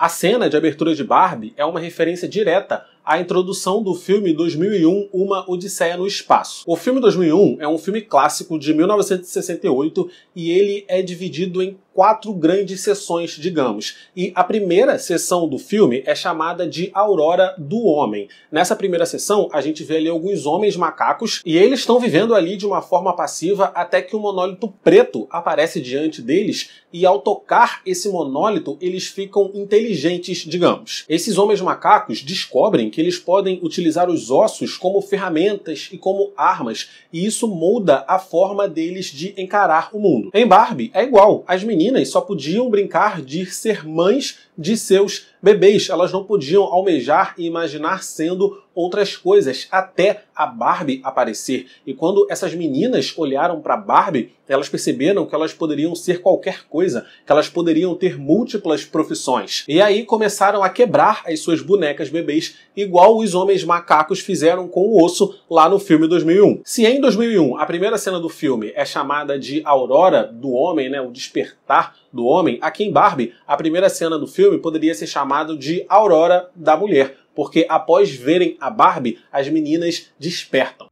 A cena de abertura de Barbie é uma referência direta à introdução do filme 2001 Uma Odisseia no Espaço. O filme 2001 é um filme clássico de 1968 e ele é dividido em quatro grandes sessões, digamos. E a primeira sessão do filme é chamada de Aurora do Homem. Nessa primeira sessão, a gente vê ali alguns homens macacos e eles estão vivendo ali de uma forma passiva até que um monólito preto aparece diante deles e ao tocar esse monólito, eles ficam inteligentes, digamos. Esses homens macacos descobrem que eles podem utilizar os ossos como ferramentas e como armas, e isso molda a forma deles de encarar o mundo. Em Barbie é igual. As meninas meninas só podiam brincar de ser mães de seus bebês. Elas não podiam almejar e imaginar sendo outras coisas, até a Barbie aparecer. E quando essas meninas olharam para Barbie, elas perceberam que elas poderiam ser qualquer coisa, que elas poderiam ter múltiplas profissões. E aí começaram a quebrar as suas bonecas bebês, igual os homens macacos fizeram com o osso lá no filme 2001. Se em 2001 a primeira cena do filme é chamada de Aurora do Homem, né, o despertar do homem, aqui em Barbie a primeira cena do filme poderia ser chamada de Aurora da Mulher porque após verem a Barbie, as meninas despertam.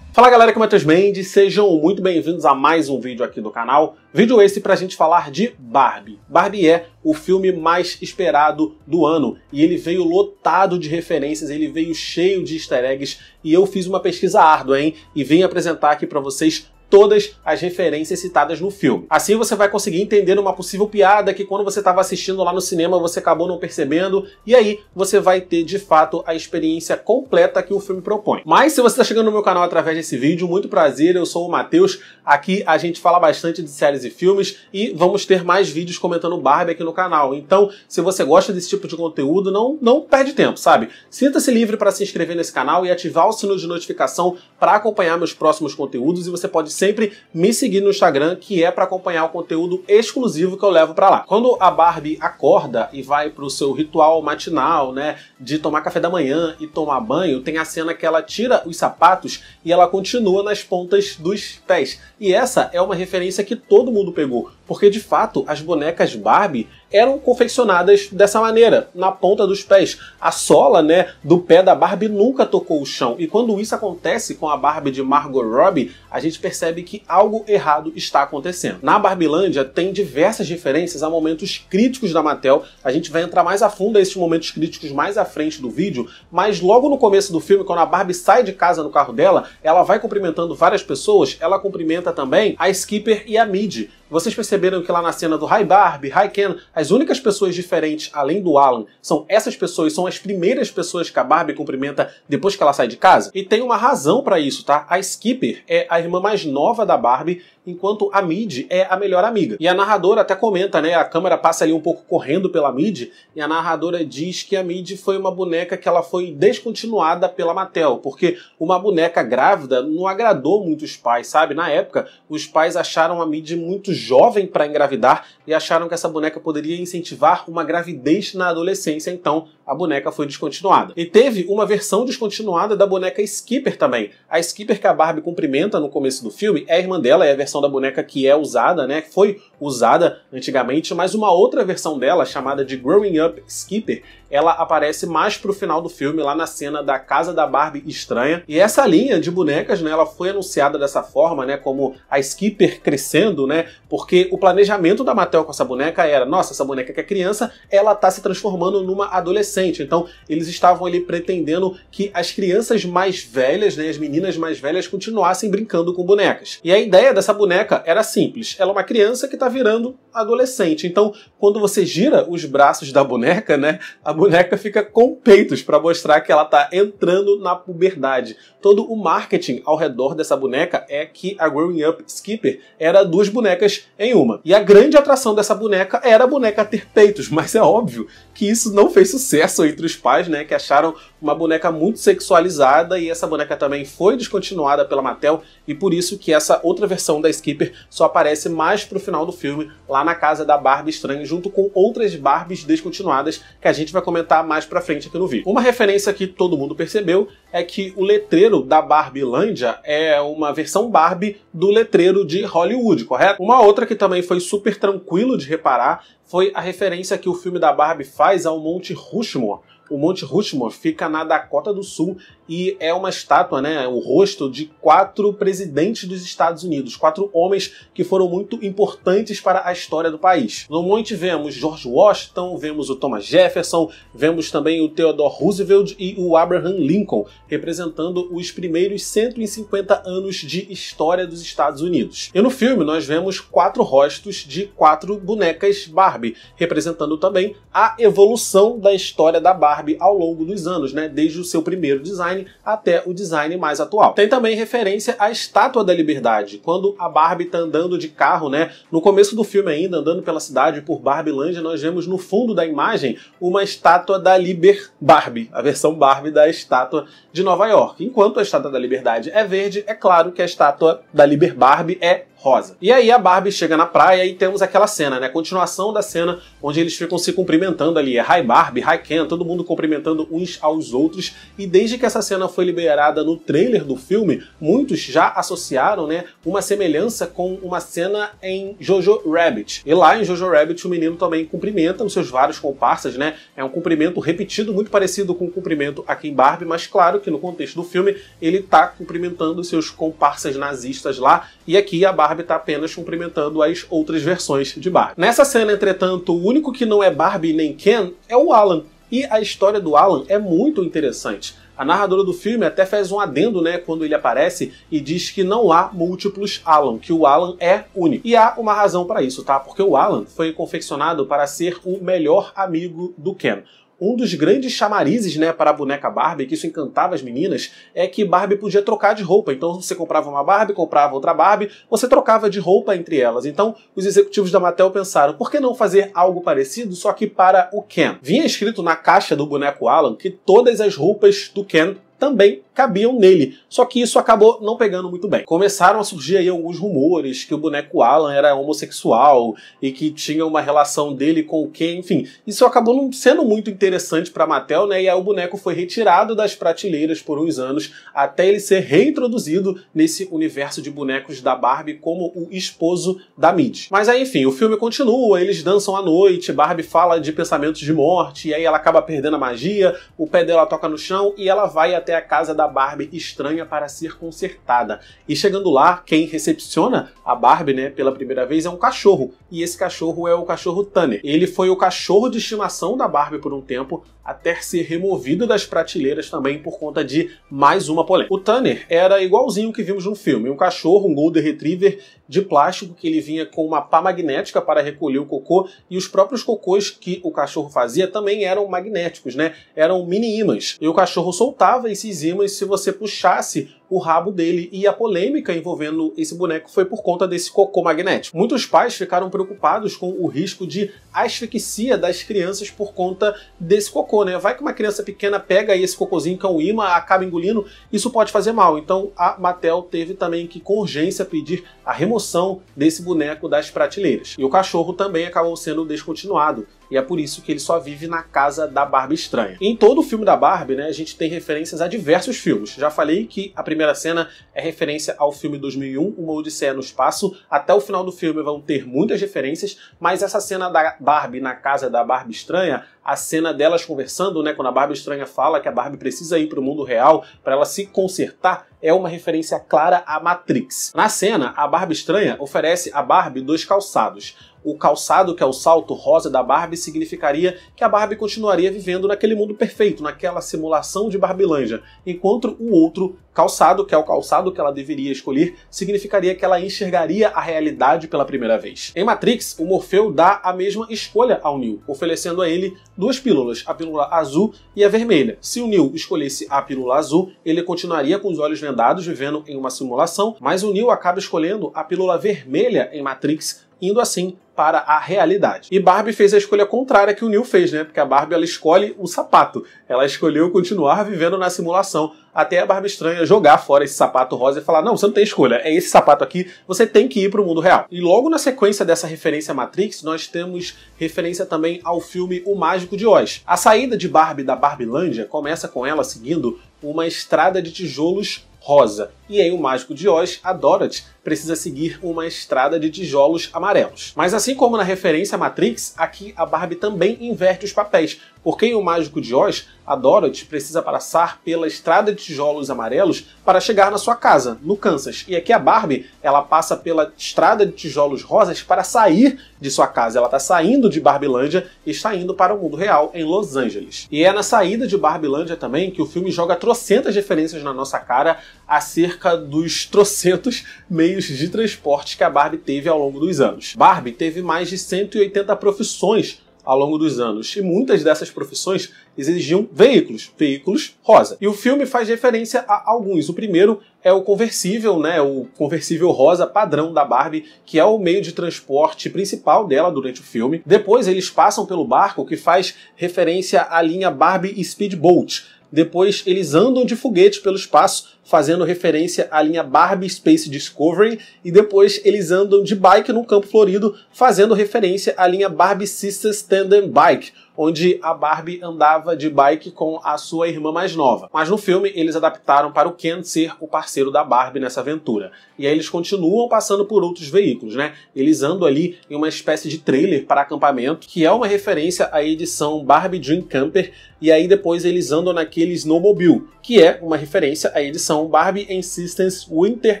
Fala galera, como é o Matheus Mendes, sejam muito bem-vindos a mais um vídeo aqui do canal. Vídeo esse pra gente falar de Barbie. Barbie é o filme mais esperado do ano e ele veio lotado de referências, ele veio cheio de easter eggs e eu fiz uma pesquisa árdua, hein? E vim apresentar aqui para vocês todas as referências citadas no filme. Assim você vai conseguir entender uma possível piada que quando você estava assistindo lá no cinema você acabou não percebendo, e aí você vai ter de fato a experiência completa que o filme propõe. Mas se você está chegando no meu canal através desse vídeo, muito prazer, eu sou o Matheus, aqui a gente fala bastante de séries e filmes e vamos ter mais vídeos comentando Barbie aqui no canal. Então, se você gosta desse tipo de conteúdo, não, não perde tempo, sabe? Sinta-se livre para se inscrever nesse canal e ativar o sino de notificação para acompanhar meus próximos conteúdos e você pode sempre me seguir no Instagram, que é para acompanhar o conteúdo exclusivo que eu levo para lá. Quando a Barbie acorda e vai pro seu ritual matinal, né, de tomar café da manhã e tomar banho, tem a cena que ela tira os sapatos e ela continua nas pontas dos pés. E essa é uma referência que todo mundo pegou porque de fato as bonecas Barbie eram confeccionadas dessa maneira, na ponta dos pés. A sola, né, do pé da Barbie nunca tocou o chão. E quando isso acontece com a Barbie de Margot Robbie, a gente percebe que algo errado está acontecendo. Na Barbilândia tem diversas referências a momentos críticos da Mattel. A gente vai entrar mais a fundo a esses momentos críticos mais à frente do vídeo, mas logo no começo do filme, quando a Barbie sai de casa no carro dela, ela vai cumprimentando várias pessoas, ela cumprimenta também a Skipper e a Mid. Vocês perceberam que lá na cena do Hi Barbie, Hi Ken, as únicas pessoas diferentes, além do Alan, são essas pessoas, são as primeiras pessoas que a Barbie cumprimenta depois que ela sai de casa? E tem uma razão para isso, tá? A Skipper é a irmã mais nova da Barbie enquanto a Mid é a melhor amiga. E a narradora até comenta, né? A câmera passa ali um pouco correndo pela Mid, e a narradora diz que a Mid foi uma boneca que ela foi descontinuada pela Mattel, porque uma boneca grávida não agradou muito os pais, sabe? Na época, os pais acharam a Mid muito jovem para engravidar e acharam que essa boneca poderia incentivar uma gravidez na adolescência, então a boneca foi descontinuada. E teve uma versão descontinuada da boneca Skipper também. A Skipper que é a Barbie cumprimenta no começo do filme é a irmã dela, é a versão da boneca que é usada, né? Foi usada antigamente, mas uma outra versão dela, chamada de Growing Up Skipper, ela aparece mais pro final do filme, lá na cena da casa da Barbie estranha. E essa linha de bonecas, né, ela foi anunciada dessa forma, né, como a Skipper crescendo, né, porque o planejamento da Mattel com essa boneca era, nossa, essa boneca que é criança, ela tá se transformando numa adolescente. Então, eles estavam ali pretendendo que as crianças mais velhas, né, as meninas mais velhas continuassem brincando com bonecas. E a ideia dessa boneca era simples, ela é uma criança que tá virando adolescente. Então, quando você gira os braços da boneca, né, a boneca fica com peitos para mostrar que ela está entrando na puberdade. Todo o marketing ao redor dessa boneca é que a Growing Up Skipper era duas bonecas em uma. E a grande atração dessa boneca era a boneca ter peitos, mas é óbvio que isso não fez sucesso entre os pais, né? Que acharam uma boneca muito sexualizada e essa boneca também foi descontinuada pela Mattel e por isso que essa outra versão da Skipper só aparece mais pro final do filme, lá na casa da Barbie Estranha, junto com outras Barbies descontinuadas que a gente vai comentar mais pra frente aqui no vídeo. Uma referência que todo mundo percebeu é que o letreiro da Barbie Lândia é uma versão Barbie do letreiro de Hollywood, correto? Uma outra que também foi super tranquilo de reparar foi a referência que o filme da Barbie faz faz ao Monte Rushmore. O Monte Rushmore fica na Dakota do Sul e é uma estátua, né, o rosto de quatro presidentes dos Estados Unidos, quatro homens que foram muito importantes para a história do país. No monte vemos George Washington, vemos o Thomas Jefferson, vemos também o Theodore Roosevelt e o Abraham Lincoln, representando os primeiros 150 anos de história dos Estados Unidos. E no filme nós vemos quatro rostos de quatro bonecas Barbie, representando também a evolução da história da Barbie ao longo dos anos, né, desde o seu primeiro design até o design mais atual. Tem também referência à Estátua da Liberdade, quando a Barbie está andando de carro, né? No começo do filme ainda, andando pela cidade por Barbilândia, nós vemos no fundo da imagem uma estátua da Liber Barbie, a versão Barbie da estátua de Nova York. Enquanto a Estátua da Liberdade é verde, é claro que a Estátua da Liber Barbie é rosa. E aí a Barbie chega na praia e temos aquela cena, né? Continuação da cena onde eles ficam se cumprimentando ali. É Hi Barbie, Hi Ken, todo mundo cumprimentando uns aos outros. E desde que essa cena foi liberada no trailer do filme, muitos já associaram, né, uma semelhança com uma cena em Jojo Rabbit. E lá em Jojo Rabbit o menino também cumprimenta os seus vários comparsas, né? É um cumprimento repetido, muito parecido com o cumprimento aqui em Barbie, mas claro que no contexto do filme ele tá cumprimentando seus comparsas nazistas lá. E aqui a Barbie Barbie está apenas cumprimentando as outras versões de Barbie. Nessa cena, entretanto, o único que não é Barbie nem Ken é o Alan. E a história do Alan é muito interessante. A narradora do filme até faz um adendo, né, quando ele aparece e diz que não há múltiplos Alan, que o Alan é único. E há uma razão para isso, tá? Porque o Alan foi confeccionado para ser o melhor amigo do Ken. Um dos grandes chamarizes né, para a boneca Barbie, que isso encantava as meninas, é que Barbie podia trocar de roupa. Então você comprava uma Barbie, comprava outra Barbie, você trocava de roupa entre elas. Então os executivos da Mattel pensaram, por que não fazer algo parecido, só que para o Ken? Vinha escrito na caixa do boneco Alan que todas as roupas do Ken também cabiam nele. Só que isso acabou não pegando muito bem. Começaram a surgir aí alguns rumores que o boneco Alan era homossexual e que tinha uma relação dele com o Ken, enfim. Isso acabou não sendo muito interessante para Mattel, né? E aí o boneco foi retirado das prateleiras por uns anos até ele ser reintroduzido nesse universo de bonecos da Barbie como o esposo da Mid. Mas aí, enfim, o filme continua, eles dançam à noite, Barbie fala de pensamentos de morte, e aí ela acaba perdendo a magia, o pé dela toca no chão e ela vai até a casa da da Barbie estranha para ser consertada. E chegando lá, quem recepciona a Barbie, né, pela primeira vez é um cachorro. E esse cachorro é o cachorro Tanner. Ele foi o cachorro de estimação da Barbie por um tempo, até ser removido das prateleiras também por conta de mais uma polêmica. O Tanner era igualzinho o que vimos no filme, um cachorro, um golden retriever de plástico que ele vinha com uma pá magnética para recolher o cocô e os próprios cocôs que o cachorro fazia também eram magnéticos, né? Eram mini ímãs. E o cachorro soltava esses ímãs se você puxasse o rabo dele. E a polêmica envolvendo esse boneco foi por conta desse cocô magnético. Muitos pais ficaram preocupados com o risco de asfixia das crianças por conta desse cocô, né? Vai que uma criança pequena pega esse cocôzinho que é um imã, acaba engolindo, isso pode fazer mal. Então a Mattel teve também que com urgência pedir a remoção desse boneco das prateleiras. E o cachorro também acabou sendo descontinuado e é por isso que ele só vive na casa da Barbie estranha. Em todo o filme da Barbie, né, a gente tem referências a diversos filmes. Já falei que a primeira primeira cena é referência ao filme 2001, Uma Odisseia no Espaço. Até o final do filme vão ter muitas referências, mas essa cena da Barbie na casa da Barbie Estranha, a cena delas conversando, né, quando a Barbie Estranha fala que a Barbie precisa ir para o mundo real para ela se consertar, é uma referência clara à Matrix. Na cena, a Barbie Estranha oferece a Barbie dois calçados. O calçado, que é o salto rosa da Barbie, significaria que a Barbie continuaria vivendo naquele mundo perfeito, naquela simulação de Barbilândia, enquanto o outro calçado, que é o calçado que ela deveria escolher, significaria que ela enxergaria a realidade pela primeira vez. Em Matrix, o Morfeu dá a mesma escolha ao Neo, oferecendo a ele duas pílulas, a pílula azul e a vermelha. Se o Neo escolhesse a pílula azul, ele continuaria com os olhos vendados vivendo em uma simulação, mas o Neo acaba escolhendo a pílula vermelha em Matrix indo assim para a realidade. E Barbie fez a escolha contrária que o Neil fez, né? Porque a Barbie ela escolhe o sapato. Ela escolheu continuar vivendo na simulação até a Barbie estranha jogar fora esse sapato rosa e falar: "Não, você não tem escolha, é esse sapato aqui, você tem que ir para o mundo real". E logo na sequência dessa referência a Matrix, nós temos referência também ao filme O Mágico de Oz. A saída de Barbie da Barbilândia começa com ela seguindo uma estrada de tijolos rosa. E aí o mágico de Oz, a Dorothy, precisa seguir uma estrada de tijolos amarelos. Mas assim como na referência Matrix, aqui a Barbie também inverte os papéis, porque em O Mágico de Oz, a Dorothy precisa passar pela estrada de tijolos amarelos para chegar na sua casa, no Kansas. E aqui a Barbie, ela passa pela estrada de tijolos rosas para sair de sua casa. Ela está saindo de Barbilândia e está indo para o mundo real, em Los Angeles. E é na saída de Barbilândia também que o filme joga trocentas referências na nossa cara acerca dos trocentos meios de transporte que a Barbie teve ao longo dos anos. Barbie teve mais de 180 profissões ao longo dos anos, e muitas dessas profissões exigiam veículos, veículos rosa. E o filme faz referência a alguns. O primeiro é o conversível, né, o conversível rosa padrão da Barbie, que é o meio de transporte principal dela durante o filme. Depois eles passam pelo barco, que faz referência à linha Barbie Speedboat. Depois eles andam de foguete pelo espaço fazendo referência à linha Barbie Space Discovery, e depois eles andam de bike no campo florido, fazendo referência à linha Barbie Sisters Tandem Bike, onde a Barbie andava de bike com a sua irmã mais nova. Mas no filme eles adaptaram para o Ken ser o parceiro da Barbie nessa aventura. E aí eles continuam passando por outros veículos, né? Eles andam ali em uma espécie de trailer para acampamento, que é uma referência à edição Barbie Dream Camper, e aí depois eles andam naquele snowmobile, que é uma referência à edição edição Barbie Insistence Winter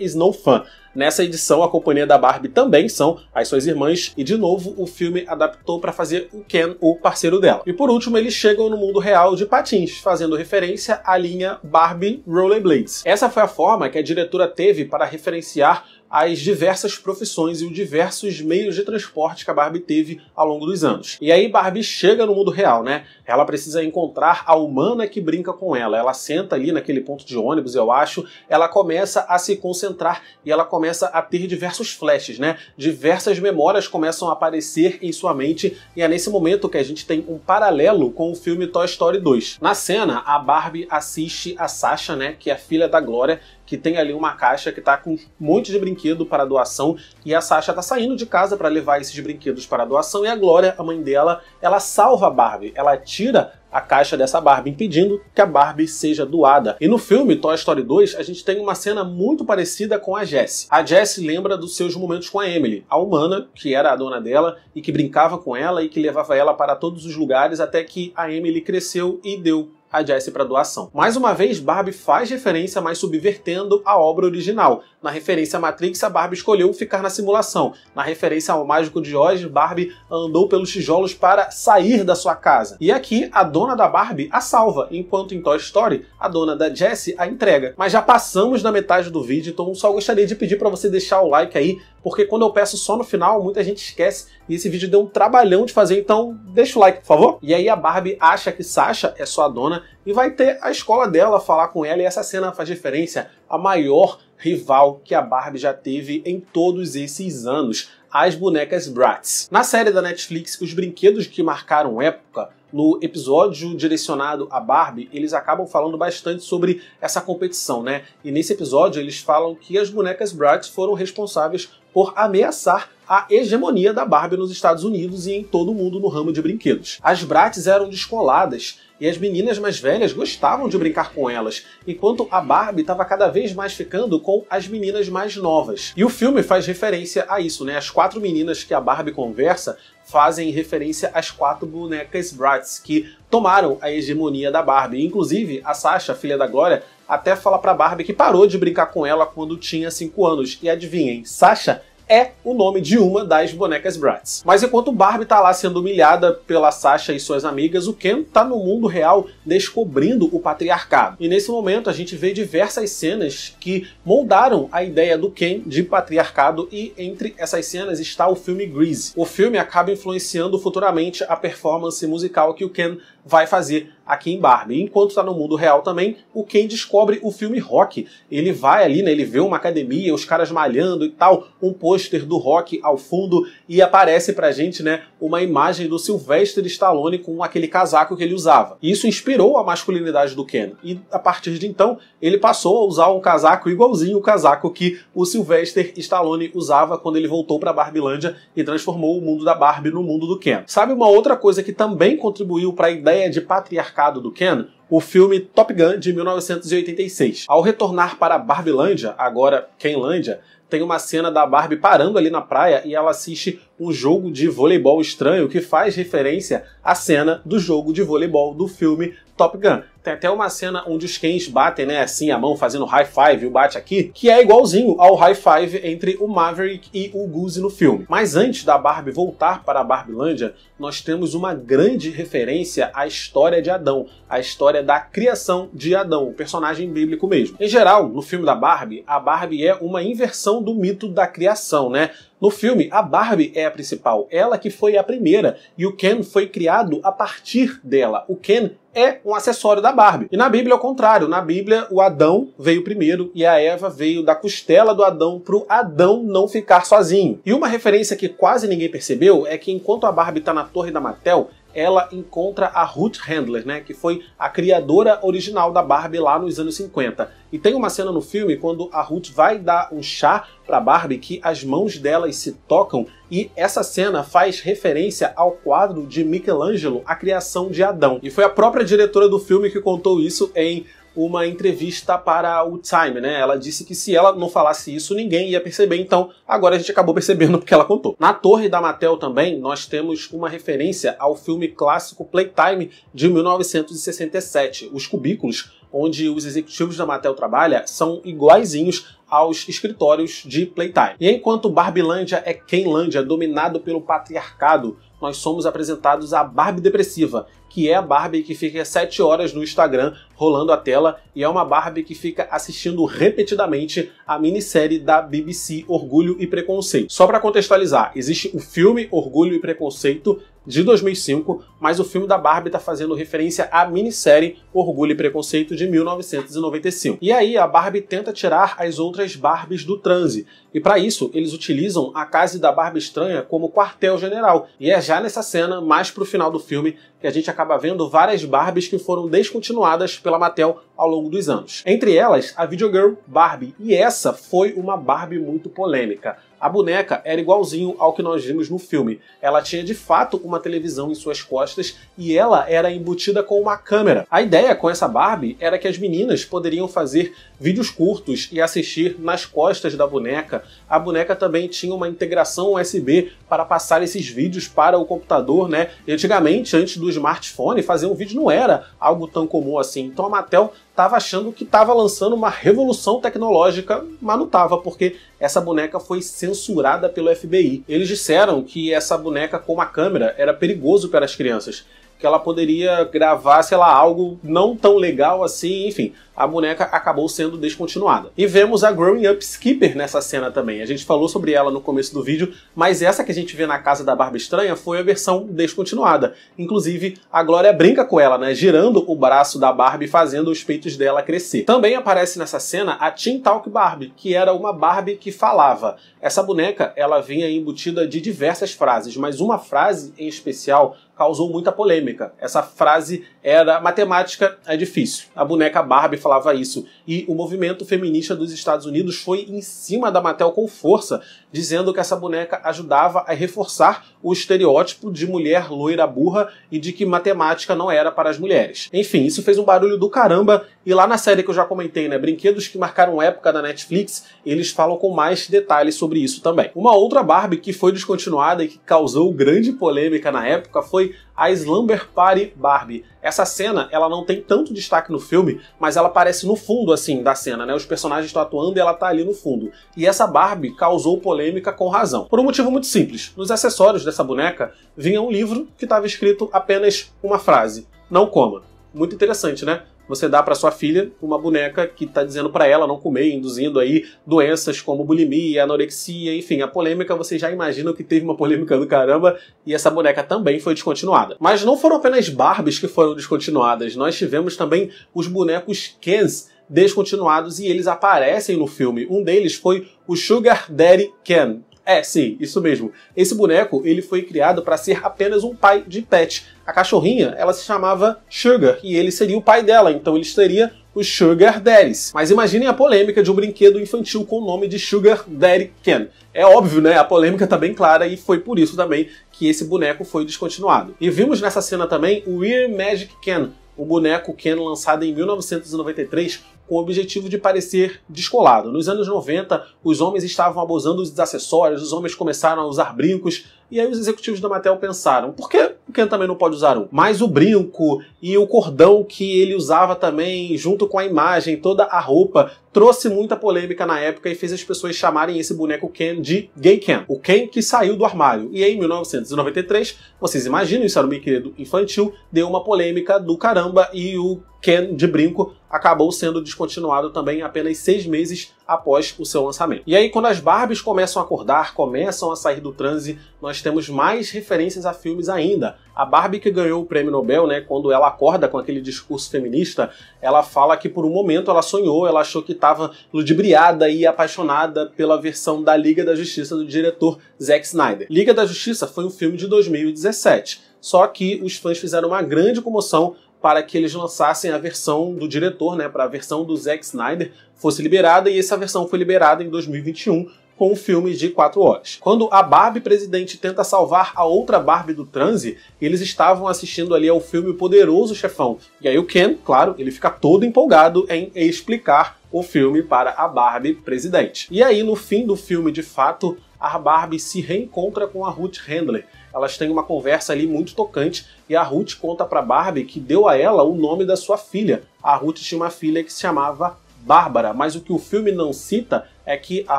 Snow Fan. Nessa edição, a companhia da Barbie também são as suas irmãs, e de novo o filme adaptou para fazer o Ken o parceiro dela. E por último, eles chegam no mundo real de patins, fazendo referência à linha Barbie Rollerblades. Essa foi a forma que a diretora teve para referenciar as diversas profissões e os diversos meios de transporte que a Barbie teve ao longo dos anos. E aí Barbie chega no mundo real, né? Ela precisa encontrar a humana que brinca com ela. Ela senta ali naquele ponto de ônibus, eu acho, ela começa a se concentrar e ela começa a ter diversos flashes, né? Diversas memórias começam a aparecer em sua mente e é nesse momento que a gente tem um paralelo com o filme Toy Story 2. Na cena, a Barbie assiste a Sasha, né, que é a filha da Glória, que tem ali uma caixa que está com um monte de brinquedo para doação e a Sasha está saindo de casa para levar esses brinquedos para doação e a Glória, a mãe dela, ela salva a Barbie, ela tira a caixa dessa Barbie, impedindo que a Barbie seja doada. E no filme Toy Story 2, a gente tem uma cena muito parecida com a Jessie. A Jessie lembra dos seus momentos com a Emily, a humana, que era a dona dela e que brincava com ela e que levava ela para todos os lugares até que a Emily cresceu e deu a Jessie para doação. Mais uma vez, Barbie faz referência, mas subvertendo a obra original. Na referência à Matrix, a Barbie escolheu ficar na simulação. Na referência ao Mágico de Oz, Barbie andou pelos tijolos para sair da sua casa. E aqui, a dona da Barbie a salva, enquanto em Toy Story, a dona da Jessie a entrega. Mas já passamos da metade do vídeo, então só gostaria de pedir para você deixar o like aí, porque quando eu peço só no final, muita gente esquece e esse vídeo deu um trabalhão de fazer, então deixa o like, por favor. E aí a Barbie acha que Sasha é sua dona e vai ter a escola dela falar com ela e essa cena faz referência à maior rival que a Barbie já teve em todos esses anos, as bonecas Bratz. Na série da Netflix, os brinquedos que marcaram época no episódio direcionado a Barbie, eles acabam falando bastante sobre essa competição, né? E nesse episódio eles falam que as bonecas Bratz foram responsáveis por ameaçar a hegemonia da Barbie nos Estados Unidos e em todo o mundo no ramo de brinquedos. As Bratz eram descoladas e as meninas mais velhas gostavam de brincar com elas, enquanto a Barbie estava cada vez mais ficando com as meninas mais novas. E o filme faz referência a isso, né? As quatro meninas que a Barbie conversa fazem referência às quatro bonecas Bratz, que tomaram a hegemonia da Barbie. Inclusive, a Sasha, filha da Glória, até fala pra Barbie que parou de brincar com ela quando tinha 5 anos. E adivinhem, Sasha é o nome de uma das bonecas Bratz. Mas enquanto Barbie tá lá sendo humilhada pela Sasha e suas amigas, o Ken tá no mundo real descobrindo o patriarcado. E nesse momento a gente vê diversas cenas que moldaram a ideia do Ken de patriarcado e entre essas cenas está o filme Grease. O filme acaba influenciando futuramente a performance musical que o Ken vai fazer aqui em Barbie. Enquanto está no mundo real também, o Ken descobre o filme Rock. Ele vai ali, né, ele vê uma academia, os caras malhando e tal, um pôster do Rock ao fundo e aparece pra gente, né, uma imagem do Sylvester Stallone com aquele casaco que ele usava. Isso inspirou a masculinidade do Ken. E a partir de então, ele passou a usar um casaco igualzinho o casaco que o Sylvester Stallone usava quando ele voltou para Barbilândia e transformou o mundo da Barbie no mundo do Ken. Sabe uma outra coisa que também contribuiu para a ideia ideia de patriarcado do Ken o filme Top Gun de 1986. Ao retornar para Barbilândia, agora Kenlândia, tem uma cena da Barbie parando ali na praia e ela assiste um jogo de voleibol estranho que faz referência à cena do jogo de voleibol do filme Top Gun. Tem até uma cena onde os Kens batem, né, assim, a mão fazendo high five e o bate aqui, que é igualzinho ao high five entre o Maverick e o Goose no filme. Mas antes da Barbie voltar para a Barbilândia, nós temos uma grande referência à história de Adão, a história da criação de Adão, o personagem bíblico mesmo. Em geral, no filme da Barbie, a Barbie é uma inversão do mito da criação, né? No filme, a Barbie é a principal, ela que foi a primeira, e o Ken foi criado a partir dela. O Ken é um acessório da Barbie. E na Bíblia é o contrário. Na Bíblia, o Adão veio primeiro e a Eva veio da costela do Adão pro Adão não ficar sozinho. E uma referência que quase ninguém percebeu é que enquanto a Barbie tá na torre da Mattel, ela encontra a Ruth Handler, né, que foi a criadora original da Barbie lá nos anos 50. E tem uma cena no filme quando a Ruth vai dar um chá para Barbie que as mãos delas se tocam e essa cena faz referência ao quadro de Michelangelo, A Criação de Adão. E foi a própria diretora do filme que contou isso em uma entrevista para o Time, né? Ela disse que se ela não falasse isso, ninguém ia perceber, então agora a gente acabou percebendo porque ela contou. Na Torre da Mattel também, nós temos uma referência ao filme clássico Playtime de 1967, Os Cubículos, onde os executivos da Mattel trabalham são iguaizinhos aos escritórios de Playtime. E enquanto Barbilândia é Kenlândia, dominado pelo patriarcado, nós somos apresentados à Barbie depressiva, que é a Barbie que fica 7 horas no Instagram rolando a tela e é uma Barbie que fica assistindo repetidamente a minissérie da BBC Orgulho e Preconceito. Só para contextualizar, existe o filme Orgulho e Preconceito de 2005, mas o filme da Barbie está fazendo referência à minissérie Orgulho e Preconceito de 1995. E aí a Barbie tenta tirar as outras Barbies do transe, e para isso eles utilizam a casa da Barbie estranha como quartel-general. E é já nessa cena, mais pro final do filme, que a gente acaba vendo várias Barbies que foram descontinuadas pela Mattel ao longo dos anos. Entre elas, a Video Girl Barbie, e essa foi uma Barbie muito polêmica. A boneca era igualzinho ao que nós vimos no filme. Ela tinha de fato uma televisão em suas costas e ela era embutida com uma câmera. A ideia com essa Barbie era que as meninas poderiam fazer vídeos curtos e assistir nas costas da boneca. A boneca também tinha uma integração USB para passar esses vídeos para o computador, né? E antigamente, antes do smartphone, fazer um vídeo não era algo tão comum assim. Então a Mattel estava achando que estava lançando uma revolução tecnológica, mas não estava, porque essa boneca foi censurada pelo FBI. Eles disseram que essa boneca com a câmera era perigoso para as crianças, que ela poderia gravar, sei lá, algo não tão legal assim, enfim a boneca acabou sendo descontinuada. E vemos a Growing Up Skipper nessa cena também. A gente falou sobre ela no começo do vídeo, mas essa que a gente vê na casa da Barba Estranha foi a versão descontinuada. Inclusive, a Glória brinca com ela, né? Girando o braço da Barbie, fazendo os peitos dela crescer. Também aparece nessa cena a Teen Talk Barbie, que era uma Barbie que falava. Essa boneca, ela vinha embutida de diversas frases, mas uma frase em especial causou muita polêmica. Essa frase era matemática é difícil. A boneca Barbie falava isso. E o movimento feminista dos Estados Unidos foi em cima da Mattel com força, dizendo que essa boneca ajudava a reforçar o estereótipo de mulher loira burra e de que matemática não era para as mulheres. Enfim, isso fez um barulho do caramba e lá na série que eu já comentei, né, Brinquedos que marcaram época da Netflix, eles falam com mais detalhes sobre isso também. Uma outra Barbie que foi descontinuada e que causou grande polêmica na época foi a Slumber Party Barbie. Essa cena, ela não tem tanto destaque no filme, mas ela aparece no fundo, assim, da cena, né? Os personagens estão atuando e ela tá ali no fundo. E essa Barbie causou polêmica com razão. Por um motivo muito simples. Nos acessórios dessa boneca vinha um livro que estava escrito apenas uma frase. Não coma. Muito interessante, né? você dá para sua filha uma boneca que está dizendo para ela não comer, induzindo aí doenças como bulimia, anorexia, enfim, a polêmica você já imagina que teve uma polêmica do caramba e essa boneca também foi descontinuada. Mas não foram apenas Barbies que foram descontinuadas, nós tivemos também os bonecos Kens descontinuados e eles aparecem no filme. Um deles foi o Sugar Daddy Ken, é, sim, isso mesmo. Esse boneco ele foi criado para ser apenas um pai de Pet. A cachorrinha ela se chamava Sugar e ele seria o pai dela, então ele seria o Sugar Daddies. Mas imaginem a polêmica de um brinquedo infantil com o nome de Sugar Daddy Ken. É óbvio, né? A polêmica tá bem clara e foi por isso também que esse boneco foi descontinuado. E vimos nessa cena também o Weird Magic Ken, o boneco Ken lançado em 1993 com o objetivo de parecer descolado. Nos anos 90, os homens estavam abusando dos acessórios, os homens começaram a usar brincos, e aí os executivos da Mattel pensaram, por que o Ken também não pode usar um? Mas o brinco e o cordão que ele usava também, junto com a imagem, toda a roupa, trouxe muita polêmica na época e fez as pessoas chamarem esse boneco Ken de Gay Ken. O Ken que saiu do armário. E em 1993, vocês imaginam, isso era um brinquedo infantil, deu uma polêmica do caramba e o Ken de Brinco acabou sendo descontinuado também apenas seis meses após o seu lançamento. E aí, quando as Barbies começam a acordar, começam a sair do transe, nós temos mais referências a filmes ainda. A Barbie que ganhou o prêmio Nobel, né, quando ela acorda com aquele discurso feminista, ela fala que por um momento ela sonhou, ela achou que estava ludibriada e apaixonada pela versão da Liga da Justiça do diretor Zack Snyder. Liga da Justiça foi um filme de 2017. Só que os fãs fizeram uma grande comoção para que eles lançassem a versão do diretor, né, para a versão do Zack Snyder fosse liberada, e essa versão foi liberada em 2021 com um filme de 4 horas. Quando a Barbie presidente tenta salvar a outra Barbie do transe, eles estavam assistindo ali ao filme Poderoso Chefão. E aí o Ken, claro, ele fica todo empolgado em explicar o filme para a Barbie presidente. E aí no fim do filme, de fato, a Barbie se reencontra com a Ruth Handler, elas têm uma conversa ali muito tocante e a Ruth conta para Barbie que deu a ela o nome da sua filha. A Ruth tinha uma filha que se chamava Bárbara, mas o que o filme não cita é que a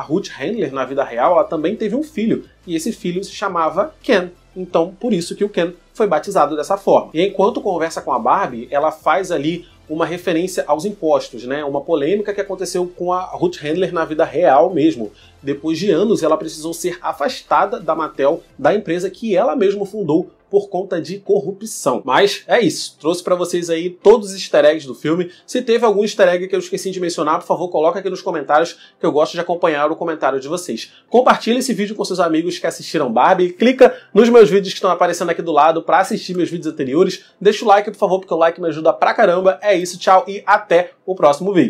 Ruth Handler na vida real ela também teve um filho e esse filho se chamava Ken. Então, por isso que o Ken foi batizado dessa forma. E enquanto conversa com a Barbie, ela faz ali uma referência aos impostos, né? Uma polêmica que aconteceu com a Ruth Handler na vida real mesmo. Depois de anos, ela precisou ser afastada da Mattel, da empresa que ela mesma fundou por conta de corrupção. Mas é isso. Trouxe para vocês aí todos os easter eggs do filme. Se teve algum easter egg que eu esqueci de mencionar, por favor, coloca aqui nos comentários que eu gosto de acompanhar o comentário de vocês. Compartilha esse vídeo com seus amigos que assistiram Barbie e clica nos meus vídeos que estão aparecendo aqui do lado para assistir meus vídeos anteriores. Deixa o like, por favor, porque o like me ajuda pra caramba. É isso, tchau e até o próximo vídeo.